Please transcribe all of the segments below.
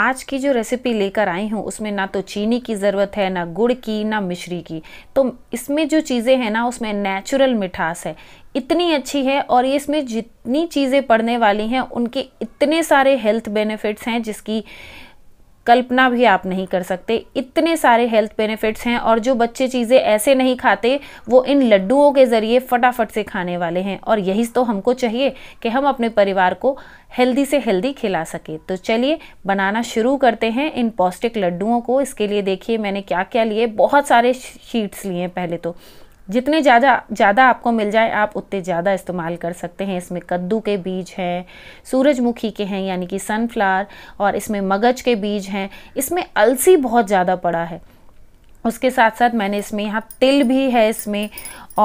आज की जो रेसिपी लेकर आई हूँ उसमें ना तो चीनी की ज़रूरत है ना गुड़ की ना मिश्री की तो इसमें जो चीज़ें हैं ना उसमें नेचुरल मिठास है इतनी अच्छी है और ये इसमें जितनी चीज़ें पड़ने वाली हैं उनके इतने सारे हेल्थ बेनिफिट्स हैं जिसकी कल्पना भी आप नहीं कर सकते इतने सारे हेल्थ बेनिफिट्स हैं और जो बच्चे चीज़ें ऐसे नहीं खाते वो इन लड्डुओं के ज़रिए फटाफट से खाने वाले हैं और यही तो हमको चाहिए कि हम अपने परिवार को हेल्दी से हेल्दी खिला सके तो चलिए बनाना शुरू करते हैं इन पौष्टिक लड्डुओं को इसके लिए देखिए मैंने क्या क्या लिए बहुत सारे शीट्स लिए हैं पहले तो जितने ज़्यादा ज़्यादा आपको मिल जाए आप उतने ज़्यादा इस्तेमाल कर सकते हैं इसमें कद्दू के बीज हैं सूरजमुखी के हैं यानी कि सनफ्लावर और इसमें मगज के बीज हैं इसमें अलसी बहुत ज़्यादा पड़ा है उसके साथ साथ मैंने इसमें यहाँ तिल भी है इसमें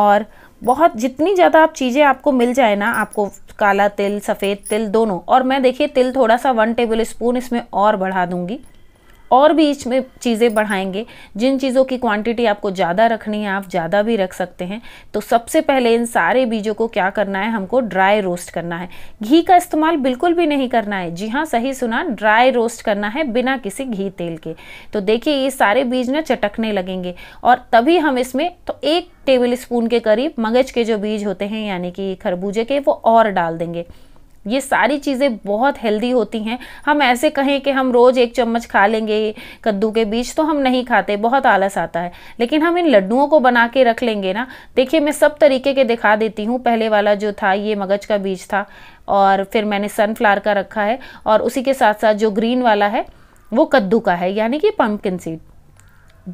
और बहुत जितनी ज़्यादा आप चीज़ें आपको मिल जाए ना आपको काला तिल सफ़ेद तिल दोनों और मैं देखिए तिल थोड़ा सा वन टेबल स्पून इसमें और बढ़ा दूँगी और भी इसमें चीज़ें बढ़ाएंगे जिन चीज़ों की क्वांटिटी आपको ज़्यादा रखनी है आप ज़्यादा भी रख सकते हैं तो सबसे पहले इन सारे बीजों को क्या करना है हमको ड्राई रोस्ट करना है घी का इस्तेमाल बिल्कुल भी नहीं करना है जी हाँ सही सुना ड्राई रोस्ट करना है बिना किसी घी तेल के तो देखिए ये सारे बीज ना चटकने लगेंगे और तभी हम इसमें तो एक टेबल स्पून के करीब मगज के जो बीज होते हैं यानी कि खरबूजे के वो और डाल देंगे ये सारी चीज़ें बहुत हेल्दी होती हैं हम ऐसे कहें कि हम रोज़ एक चम्मच खा लेंगे कद्दू के बीज तो हम नहीं खाते बहुत आलस आता है लेकिन हम इन लड्डुओं को बना के रख लेंगे ना देखिए मैं सब तरीके के दिखा देती हूँ पहले वाला जो था ये मगज का बीज था और फिर मैंने सनफ्लावर का रखा है और उसी के साथ साथ जो ग्रीन वाला है वो कद्दू का है यानी कि पम्पकिन सीड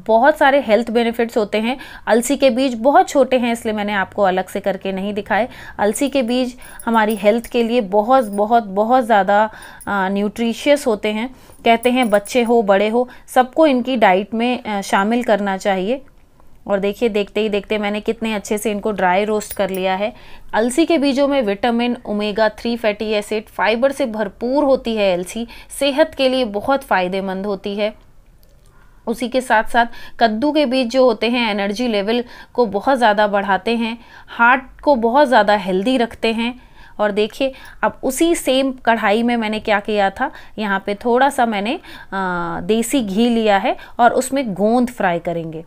बहुत सारे हेल्थ बेनिफिट्स होते हैं अलसी के बीज बहुत छोटे हैं इसलिए मैंने आपको अलग से करके नहीं दिखाए अलसी के बीज हमारी हेल्थ के लिए बहुत बहुत बहुत ज़्यादा न्यूट्रिशियस होते हैं कहते हैं बच्चे हो बड़े हो सबको इनकी डाइट में शामिल करना चाहिए और देखिए देखते ही देखते मैंने कितने अच्छे से इनको ड्राई रोस्ट कर लिया है अलसी के बीजों में vitamin omega three fatty acid fibre से भरपूर होती है अलसी सेहत के लिए बहुत फ़ायदेमंद होती है उसी के साथ साथ कद्दू के बीज जो होते हैं एनर्जी लेवल को बहुत ज़्यादा बढ़ाते हैं हार्ट को बहुत ज़्यादा हेल्दी रखते हैं और देखिए अब उसी सेम कढ़ाई में मैंने क्या किया था यहाँ पे थोड़ा सा मैंने आ, देसी घी लिया है और उसमें गोंद फ्राई करेंगे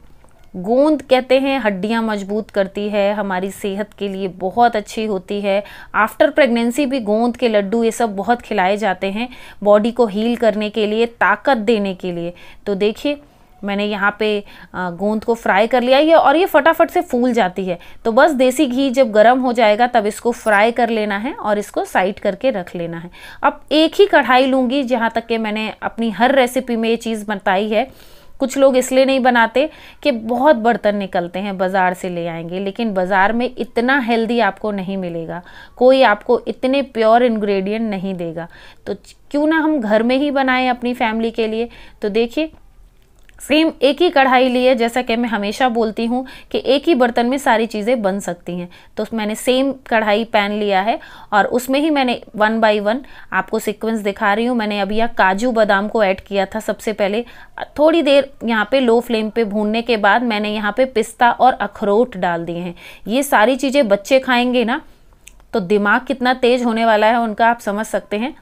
गोंद कहते हैं हड्डियाँ मजबूत करती है हमारी सेहत के लिए बहुत अच्छी होती है आफ्टर प्रेगनेंसी भी गोंद के लड्डू ये सब बहुत खिलाए जाते हैं बॉडी को हील करने के लिए ताकत देने के लिए तो देखिए मैंने यहाँ पे गोंद को फ्राई कर लिया है और ये फटाफट से फूल जाती है तो बस देसी घी जब गर्म हो जाएगा तब इसको फ्राई कर लेना है और इसको साइड करके रख लेना है अब एक ही कढ़ाई लूँगी जहाँ तक कि मैंने अपनी हर रेसिपी में ये चीज़ बताई है कुछ लोग इसलिए नहीं बनाते कि बहुत बर्तन निकलते हैं बाज़ार से ले आएंगे लेकिन बाज़ार में इतना हेल्दी आपको नहीं मिलेगा कोई आपको इतने प्योर इन्ग्रेडियंट नहीं देगा तो क्यों ना हम घर में ही बनाएं अपनी फैमिली के लिए तो देखिए सेम एक ही कढ़ाई ली है जैसा कि मैं हमेशा बोलती हूँ कि एक ही बर्तन में सारी चीज़ें बन सकती हैं तो मैंने सेम कढ़ाई पैन लिया है और उसमें ही मैंने वन बाय वन आपको सीक्वेंस दिखा रही हूँ मैंने अभी यहाँ काजू बादाम को ऐड किया था सबसे पहले थोड़ी देर यहाँ पे लो फ्लेम पे भूनने के बाद मैंने यहाँ पर पिस्ता और अखरोट डाल दिए हैं ये सारी चीज़ें बच्चे खाएंगे ना तो दिमाग कितना तेज़ होने वाला है उनका आप समझ सकते हैं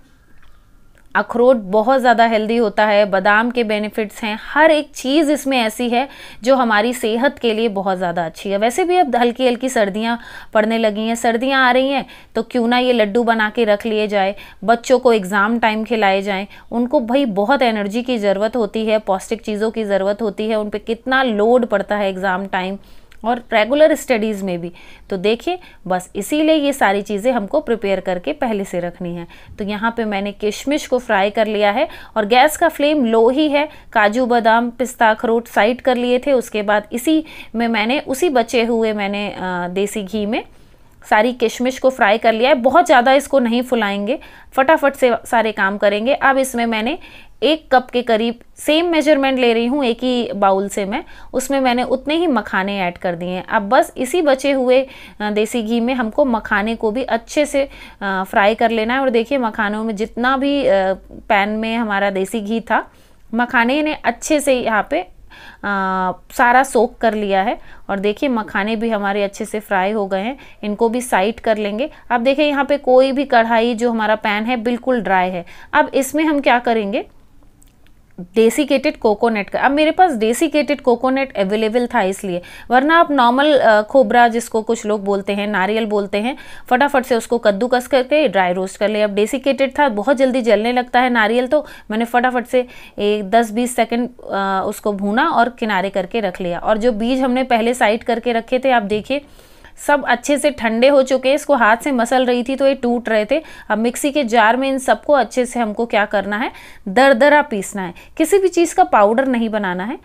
अखरोट बहुत ज़्यादा हेल्दी होता है बादाम के बेनिफिट्स हैं हर एक चीज़ इसमें ऐसी है जो हमारी सेहत के लिए बहुत ज़्यादा अच्छी है वैसे भी अब हल्की हल्की सर्दियाँ पड़ने लगी हैं सर्दियाँ आ रही हैं तो क्यों ना ये लड्डू बना के रख लिए जाए बच्चों को एग्ज़ाम टाइम खिलाए जाएँ उनको भाई बहुत एनर्जी की ज़रूरत होती है पौष्टिक चीज़ों की ज़रूरत होती है उन पर कितना लोड पड़ता है एग्ज़ाम टाइम और रेगुलर स्टडीज़ में भी तो देखिए बस इसीलिए ये सारी चीज़ें हमको प्रिपेयर करके पहले से रखनी है तो यहाँ पे मैंने किशमिश को फ्राई कर लिया है और गैस का फ्लेम लो ही है काजू बादाम पिस्ता अखरोट साइड कर लिए थे उसके बाद इसी में मैंने उसी बचे हुए मैंने देसी घी में सारी किशमिश को फ्राई कर लिया है बहुत ज़्यादा इसको नहीं फुलाएंगे फटाफट से सारे काम करेंगे अब इसमें मैंने एक कप के करीब सेम मेजरमेंट ले रही हूँ एक ही बाउल से मैं उसमें मैंने उतने ही मखाने ऐड कर दिए हैं अब बस इसी बचे हुए देसी घी में हमको मखाने को भी अच्छे से फ्राई कर लेना है और देखिए मखानों में जितना भी पैन में हमारा देसी घी था मखाने ने अच्छे से यहाँ पे आ, सारा सोख कर लिया है और देखिए मखाने भी हमारे अच्छे से फ्राई हो गए हैं इनको भी साइड कर लेंगे अब देखिए यहाँ पे कोई भी कढ़ाई जो हमारा पैन है बिल्कुल ड्राई है अब इसमें हम क्या करेंगे डेसिकेटेड कोकोनट का अब मेरे पास डेसिकेटेड कोकोनट अवेलेबल था इसलिए वरना आप नॉर्मल खोबरा जिसको कुछ लोग बोलते हैं नारियल बोलते हैं फटाफट से उसको कद्दूकस करके ड्राई रोस्ट कर ले अब डेसिकेटेड था बहुत जल्दी जलने लगता है नारियल तो मैंने फटाफट से एक दस बीस सेकेंड उसको भूना और किनारे करके रख लिया और जो बीज हमने पहले साइड करके रखे थे आप देखिए सब अच्छे से ठंडे हो चुके हैं इसको हाथ से मसल रही थी तो ये टूट रहे थे अब मिक्सी के जार में इन सबको अच्छे से हमको क्या करना है दरदरा पीसना है किसी भी चीज़ का पाउडर नहीं बनाना है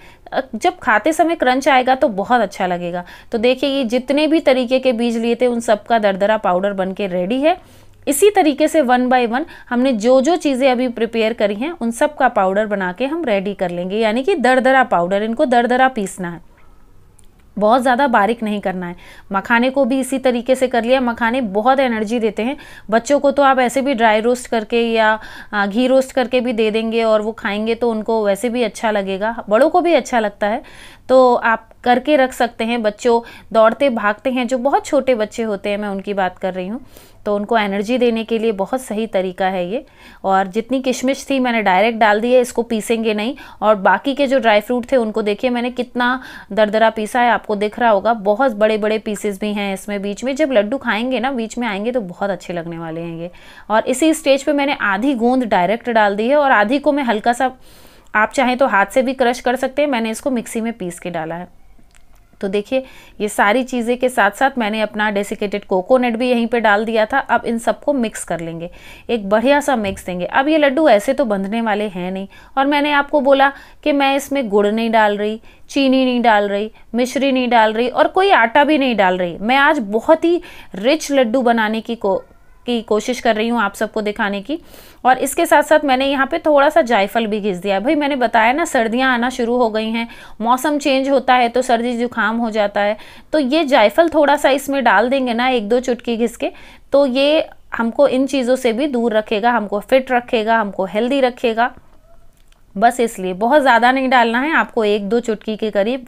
जब खाते समय क्रंच आएगा तो बहुत अच्छा लगेगा तो देखिए ये जितने भी तरीके के बीज लिए थे उन सब का दरदरा पाउडर बन के रेडी है इसी तरीके से वन बाय वन हमने जो जो चीज़ें अभी प्रिपेयर करी हैं उन सब का पाउडर बना के हम रेडी कर लेंगे यानी कि दरदरा पाउडर इनको दरदरा पीसना है बहुत ज़्यादा बारीक नहीं करना है मखाने को भी इसी तरीके से कर लिया मखाने बहुत एनर्जी देते हैं बच्चों को तो आप ऐसे भी ड्राई रोस्ट करके या घी रोस्ट करके भी दे देंगे और वो खाएंगे तो उनको वैसे भी अच्छा लगेगा बड़ों को भी अच्छा लगता है तो आप करके रख सकते हैं बच्चों दौड़ते भागते हैं जो बहुत छोटे बच्चे होते हैं मैं उनकी बात कर रही हूँ तो उनको एनर्जी देने के लिए बहुत सही तरीका है ये और जितनी किशमिश थी मैंने डायरेक्ट डाल दी है इसको पीसेंगे नहीं और बाकी के जो ड्राई फ्रूट थे उनको देखिए मैंने कितना दरदरा पीसा है आपको दिख रहा होगा बहुत बड़े बड़े पीसेस भी हैं इसमें बीच में जब लड्डू खाएंगे ना बीच में आएंगे तो बहुत अच्छे लगने वाले हैं ये और इसी स्टेज पर मैंने आधी गूंद डायरेक्ट डाल दी है और आधी को मैं हल्का सा आप चाहें तो हाथ से भी क्रश कर सकते हैं मैंने इसको मिक्सी में पीस के डाला है तो देखिए ये सारी चीज़ें के साथ साथ मैंने अपना डेसिकेटेड कोकोनट भी यहीं पे डाल दिया था अब इन सबको मिक्स कर लेंगे एक बढ़िया सा मिक्स देंगे अब ये लड्डू ऐसे तो बंधने वाले हैं नहीं और मैंने आपको बोला कि मैं इसमें गुड़ नहीं डाल रही चीनी नहीं डाल रही मिश्री नहीं डाल रही और कोई आटा भी नहीं डाल रही मैं आज बहुत ही रिच लड्डू बनाने की को की कोशिश कर रही हूँ आप सबको दिखाने की और इसके साथ साथ मैंने यहाँ पे थोड़ा सा जायफल भी घिस दिया है भाई मैंने बताया ना सर्दियाँ आना शुरू हो गई हैं मौसम चेंज होता है तो सर्दी जुकाम हो जाता है तो ये जायफल थोड़ा सा इसमें डाल देंगे ना एक दो चुटकी घिस के तो ये हमको इन चीज़ों से भी दूर रखेगा हमको फिट रखेगा हमको हेल्दी रखेगा बस इसलिए बहुत ज़्यादा नहीं डालना है आपको एक दो चुटकी के करीब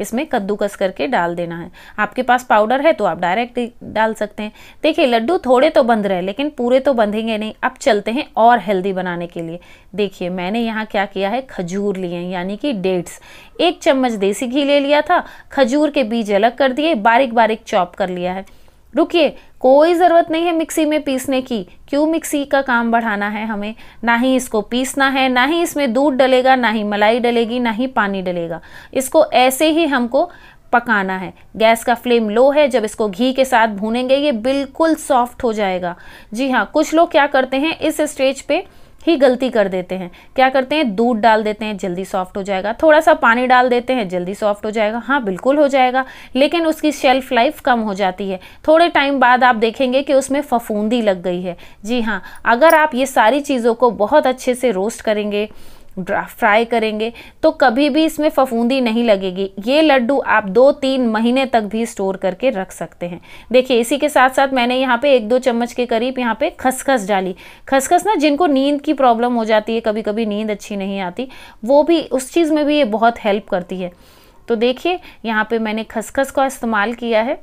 इसमें कद्दूकस करके डाल देना है आपके पास पाउडर है तो आप डायरेक्ट डाल सकते हैं देखिए लड्डू थोड़े तो बंद रहे लेकिन पूरे तो बंधेंगे नहीं अब चलते हैं और हेल्दी बनाने के लिए देखिए मैंने यहाँ क्या किया है खजूर लिए हैं यानी कि डेट्स एक चम्मच देसी घी ले लिया था खजूर के बीज अलग कर दिए बारीक बारीक चॉप कर लिया है रुकिए कोई ज़रूरत नहीं है मिक्सी में पीसने की क्यों मिक्सी का काम बढ़ाना है हमें ना ही इसको पीसना है ना ही इसमें दूध डलेगा ना ही मलाई डलेगी ना ही पानी डलेगा इसको ऐसे ही हमको पकाना है गैस का फ्लेम लो है जब इसको घी के साथ भूनेंगे ये बिल्कुल सॉफ्ट हो जाएगा जी हाँ कुछ लोग क्या करते हैं इस स्टेज पर ही गलती कर देते हैं क्या करते हैं दूध डाल देते हैं जल्दी सॉफ्ट हो जाएगा थोड़ा सा पानी डाल देते हैं जल्दी सॉफ्ट हो जाएगा हाँ बिल्कुल हो जाएगा लेकिन उसकी शेल्फ़ लाइफ कम हो जाती है थोड़े टाइम बाद आप देखेंगे कि उसमें फफूंदी लग गई है जी हाँ अगर आप ये सारी चीज़ों को बहुत अच्छे से रोस्ट करेंगे फ्राई करेंगे तो कभी भी इसमें फफूंदी नहीं लगेगी ये लड्डू आप दो तीन महीने तक भी स्टोर करके रख सकते हैं देखिए इसी के साथ साथ मैंने यहाँ पे एक दो चम्मच के करीब यहाँ पे खसखस डाली खसखस ना जिनको नींद की प्रॉब्लम हो जाती है कभी कभी नींद अच्छी नहीं आती वो भी उस चीज़ में भी ये बहुत हेल्प करती है तो देखिए यहाँ पर मैंने खसखस का इस्तेमाल किया है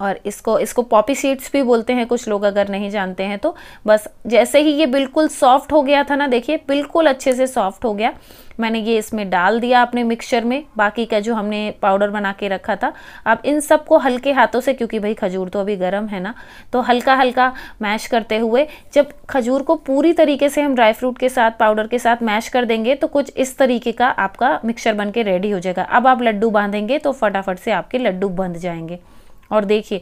और इसको इसको पॉपी सीड्स भी बोलते हैं कुछ लोग अगर नहीं जानते हैं तो बस जैसे ही ये बिल्कुल सॉफ्ट हो गया था ना देखिए बिल्कुल अच्छे से सॉफ्ट हो गया मैंने ये इसमें डाल दिया अपने मिक्सचर में बाकी का जो हमने पाउडर बना के रखा था अब इन सबको हल्के हाथों से क्योंकि भाई खजूर तो अभी गर्म है ना तो हल्का हल्का मैश करते हुए जब खजूर को पूरी तरीके से हम ड्राई फ्रूट के साथ पाउडर के साथ मैश कर देंगे तो कुछ इस तरीके का आपका मिक्सचर बन के रेडी हो जाएगा अब आप लड्डू बांधेंगे तो फटाफट से आपके लड्डू बंध जाएंगे और देखिए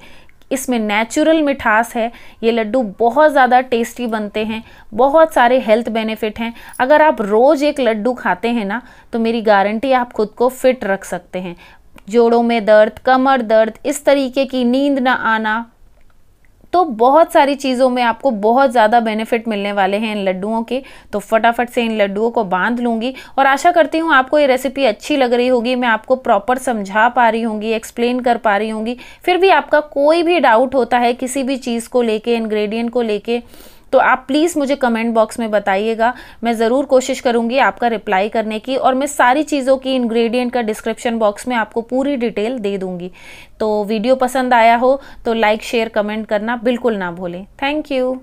इसमें नेचुरल मिठास है ये लड्डू बहुत ज़्यादा टेस्टी बनते हैं बहुत सारे हेल्थ बेनिफिट हैं अगर आप रोज़ एक लड्डू खाते हैं ना तो मेरी गारंटी आप खुद को फिट रख सकते हैं जोड़ों में दर्द कमर दर्द इस तरीके की नींद ना आना तो बहुत सारी चीज़ों में आपको बहुत ज़्यादा बेनिफिट मिलने वाले हैं इन लड्डुओं के तो फटाफट से इन लड्डुओं को बांध लूँगी और आशा करती हूँ आपको ये रेसिपी अच्छी लग रही होगी मैं आपको प्रॉपर समझा पा रही होंगी एक्सप्लेन कर पा रही होंगी फिर भी आपका कोई भी डाउट होता है किसी भी चीज़ को लेके इन्ग्रेडियंट को लेके तो आप प्लीज़ मुझे कमेंट बॉक्स में बताइएगा मैं ज़रूर कोशिश करूँगी आपका रिप्लाई करने की और मैं सारी चीज़ों की इन्ग्रीडियंट का डिस्क्रिप्शन बॉक्स में आपको पूरी डिटेल दे दूँगी तो वीडियो पसंद आया हो तो लाइक शेयर कमेंट करना बिल्कुल ना भूलें थैंक यू